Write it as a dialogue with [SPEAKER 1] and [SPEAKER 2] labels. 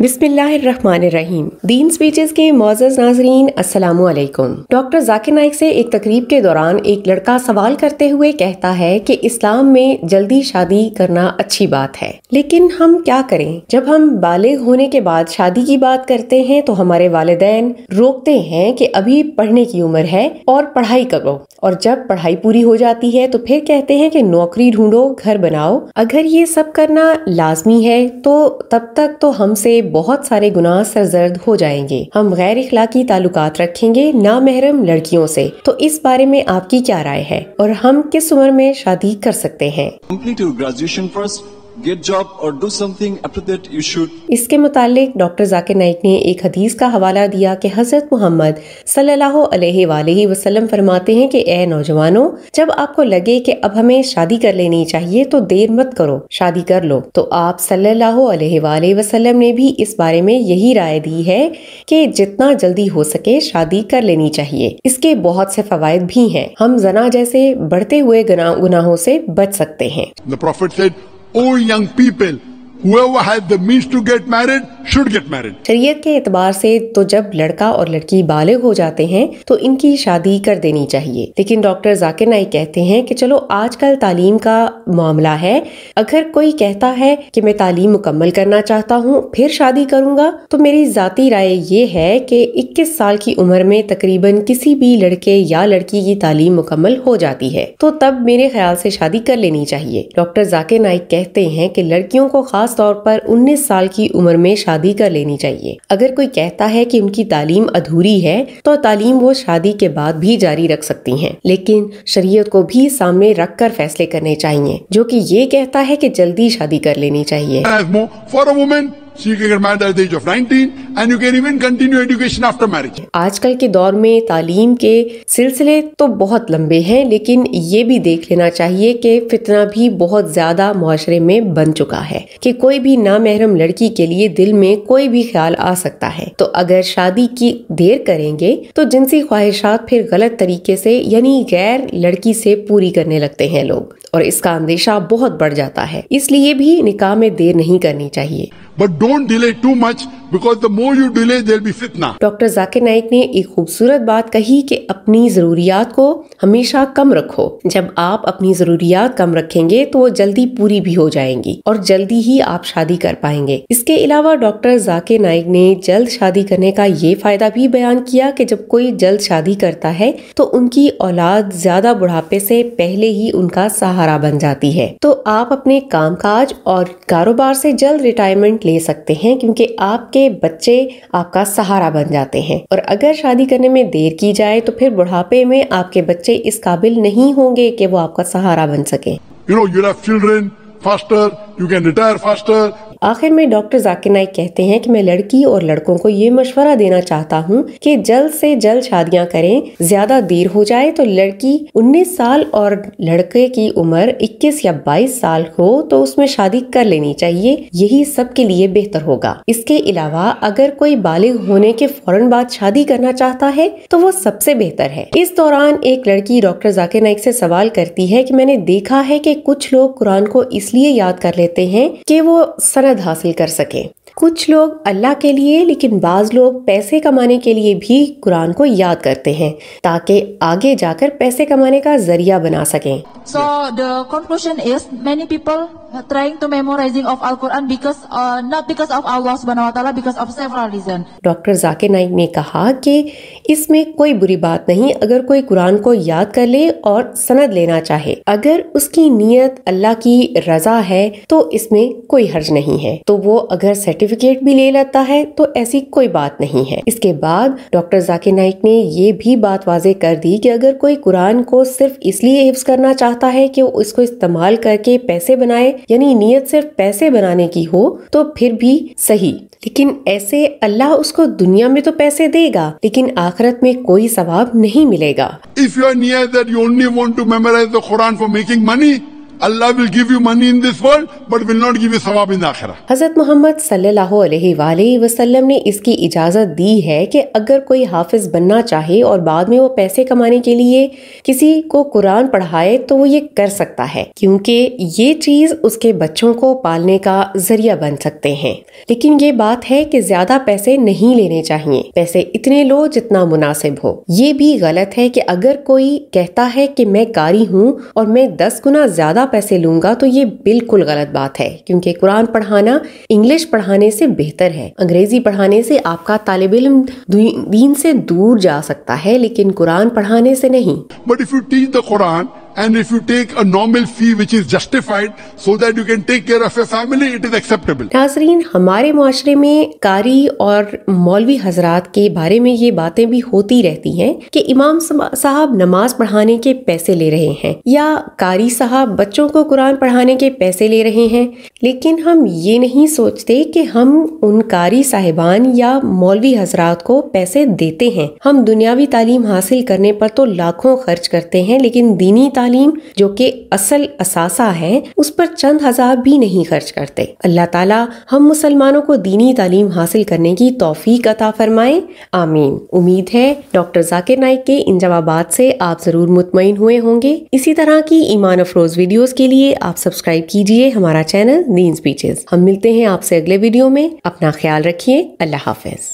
[SPEAKER 1] बिस्मिल्लाहिर्रहमानिर्रहीम दीन स्पीचेस के मोजज़ नाजरीन अस्सलाम डॉक्टर जाकिर नाइक से एक तकरीब के दौरान एक लड़का सवाल करते हुए कहता है कि इस्लाम में जल्दी शादी करना अच्छी बात है लेकिन हम क्या करें जब हम बालिग होने के बाद शादी की बात करते हैं तो हमारे वालदेन रोकते हैं कि अभी पढ़ने की उम्र है और पढ़ाई करो और जब पढ़ाई पूरी हो जाती है तो फिर कहते हैं कि नौकरी ढूंढो घर बनाओ अगर ये सब करना लाजमी है तो तब तक तो हमसे बहुत सारे गुनाह सरजर्द हो जाएंगे हम गैर इखलाकी ताल्लुक रखेंगे नामहरम लड़कियों से तो इस बारे में आपकी क्या राय है और हम किस उम्र में शादी कर सकते हैं गेट जॉब और do something after that you should इसके मुतालिक डॉक्टर जाकिर नाइक ने एक हदीस का हवाला दिया कि हज़रत मोहम्मद सल्लल्लाहु अलैहि वसल्लम फरमाते हैं कि ए नौजवानों जब आपको लगे कि अब हमें शादी कर लेनी चाहिए तो देर मत करो शादी कर लो तो आप सल्लल्लाहु अलैहि वसल्लम ने भी इस बारे में यही राय दी है कि जितना जल्दी हो सके शादी कर लेनी चाहिए इसके बहुत से फवायद भी हैं हम जना जैसे बढ़ते हुए गुनाहों से बच सकते
[SPEAKER 2] हैं all young people शरीयत
[SPEAKER 1] के एतबार से तो जब लड़का और लड़की बालिग हो जाते हैं तो इनकी शादी कर देनी चाहिए लेकिन डॉक्टर जाकिर नाई कहते हैं कि चलो आजकल तालीम का मामला है अगर कोई कहता है कि मैं तालीम मुकम्मल करना चाहता हूँ फिर शादी करूँगा तो मेरी जाती राय ये है कि इक्कीस साल की उम्र में तकरीबन किसी भी लड़के या लड़की की तालीम मुकम्मल हो जाती है तो तब मेरे ख्याल से शादी कर लेनी चाहिए डॉक्टर जाकिर नाइक कहते हैं कि लड़कियों को खास खास तौर पर 19 साल की उम्र में शादी कर लेनी चाहिए अगर कोई कहता है कि उनकी तालीम अधूरी है तो तालीम वो शादी के बाद भी जारी रख सकती हैं लेकिन शरीयत को भी सामने रख कर फैसले करने चाहिए जो कि ये कहता है कि जल्दी शादी कर लेनी चाहिए
[SPEAKER 2] and you can even continue education after marriage
[SPEAKER 1] आजकल के दौर में तालीम के सिलसिले तो बहुत लंबे हैं लेकिन ये भी देख लेना चाहिए कि फितना भी बहुत ज्यादा मुआरे में बन चुका है कि कोई भी नामहरम लड़की के लिए दिल में कोई भी ख्याल आ सकता है तो अगर शादी की देर करेंगे तो जिनसी ख्वाहिशात फिर गलत तरीके से यानी गैर लड़की से पूरी करने लगते हैं लोग और इसका अंदेशा बहुत बढ़ जाता है इसलिए भी निकाह में देर नहीं करनी चाहिए
[SPEAKER 2] but don't delay too much because the more you delay देर बी फितना
[SPEAKER 1] डॉक्टर जाकिर नाइक ने एक खूबसूरत बात कही कि अपनी जरूरियात को हमेशा कम रखो जब आप अपनी जरूरियात कम रखेंगे तो वो जल्दी पूरी भी हो जाएंगी और जल्दी ही आप शादी कर पाएंगे इसके अलावा डॉक्टर जाके नाइक ने जल्द शादी करने का ये फायदा भी बयान किया कि जब कोई जल्द शादी करता है तो उनकी औलाद ज्यादा बुढ़ापे से पहले ही उनका सहारा बन जाती है तो आप अपने कामकाज और कारोबार से जल्द रिटायरमेंट ले सकते हैं क्योंकि आपके आपके बच्चे आपका सहारा बन जाते हैं और अगर शादी करने में देर की जाए तो फिर बुढ़ापे में आपके बच्चे इस काबिल नहीं होंगे कि वो आपका सहारा बन सके
[SPEAKER 2] you know, have children faster, you can retire faster,
[SPEAKER 1] आखिर में डॉक्टर जाकिर नाइक कहते हैं कि मैं लड़की और लड़कों को ये मशवरा देना चाहता हूँ कि जल्द से जल्द शादियाँ करें ज्यादा देर हो जाए तो लड़की उन्नीस साल और लड़के की उम्र इक्कीस या बाईस साल हो तो उसमें शादी कर लेनी चाहिए यही सबके लिए बेहतर होगा इसके अलावा अगर कोई बालिग होने के फौरन बाद शादी करना चाहता है तो वो सबसे बेहतर है इस दौरान एक लड़की डॉक्टर जाकिर नाइक से सवाल करती है कि मैंने देखा है कि कुछ लोग कुरान को इसलिए याद कर लेते हैं कि वो सनद मकसद हासिल कर सकें कुछ लोग अल्लाह के लिए लेकिन बाज़ लोग पैसे कमाने के लिए भी कुरान को याद करते हैं ताकि आगे जाकर पैसे कमाने का जरिया बना सकें so the conclusion is many people doctor Zakir Naik ने कहा कि इसमें कोई बुरी बात नहीं अगर कोई कुरान को याद कर ले और सनद लेना चाहे अगर उसकी नीयत अल्लाह की रजा है तो इसमें कोई हर्ज नहीं नहीं है तो वो अगर सर्टिफिकेट भी ले लेता है तो ऐसी कोई बात नहीं है इसके बाद डॉक्टर जाकिर नाइक ने ये भी बात वाजे कर दी कि अगर कोई कुरान को सिर्फ इसलिए हिफ्स करना चाहता है कि वो इसको इस्तेमाल करके पैसे बनाए यानी नीयत सिर्फ पैसे बनाने की हो तो फिर भी सही लेकिन ऐसे अल्लाह उसको दुनिया में तो पैसे देगा लेकिन आखिरत में कोई सवाब नहीं मिलेगा
[SPEAKER 2] if you are near that you only want to memorise the Quran for making money Allah will give you money in this world but will not give you sawab in the akhirah.
[SPEAKER 1] हजरत मोहम्मद सल्लल्लाहु अलैहि वसल्लम ने इसकी इजाज़त दी है कि अगर कोई हाफिज बनना चाहे और बाद में वो पैसे कमाने के लिए किसी को कुरान पढ़ाए तो वो ये कर सकता है क्योंकि ये चीज़ उसके बच्चों को पालने का जरिया बन सकते हैं लेकिन ये बात है कि ज्यादा पैसे नहीं लेने चाहिए पैसे इतने लो जितना मुनासिब हो ये भी गलत है कि अगर कोई कहता है कि मैं कारी हूँ और मैं दस गुना ज्यादा पैसे लूंगा तो ये बिल्कुल गलत बात है क्योंकि कुरान पढ़ाना इंग्लिश पढ़ाने से बेहतर है अंग्रेजी पढ़ाने से आपका तालब इम दीन से दूर जा सकता है लेकिन कुरान पढ़ाने से नहीं
[SPEAKER 2] but if you teach the Quran and if you take a normal fee which is justified so that you can take care of your family it is acceptable
[SPEAKER 1] नाजरीन हमारे माशरे में कारी और मौलवी हजरात के बारे में ये बातें भी होती रहती हैं कि इमाम साहब नमाज पढ़ाने के पैसे ले रहे हैं या कारी साहब बच्चों को कुरान पढ़ाने के पैसे ले रहे हैं लेकिन हम ये नहीं सोचते कि हम उन कारी साहिबान या मौलवी हजरात को पैसे देते हैं हम दुनियावी तालीम हासिल करने पर तो लाखों खर्च करते हैं लेकिन दीनी तालीम तालीम जो कि असल असासा है उस पर चंद हज़ार भी नहीं खर्च करते अल्लाह ताला हम मुसलमानों को दीनी तालीम हासिल करने की तोफ़ीक अता फरमाए आमीन उम्मीद है डॉक्टर जाकिर नाइक के इन जवाब से आप ज़रूर मुतमिन हुए होंगे इसी तरह की ईमान अफरोज़ वीडियोस के लिए आप सब्सक्राइब कीजिए हमारा चैनल दीन बीचेस हम मिलते हैं आपसे अगले वीडियो में अपना ख्याल रखिए अल्लाह हाफिज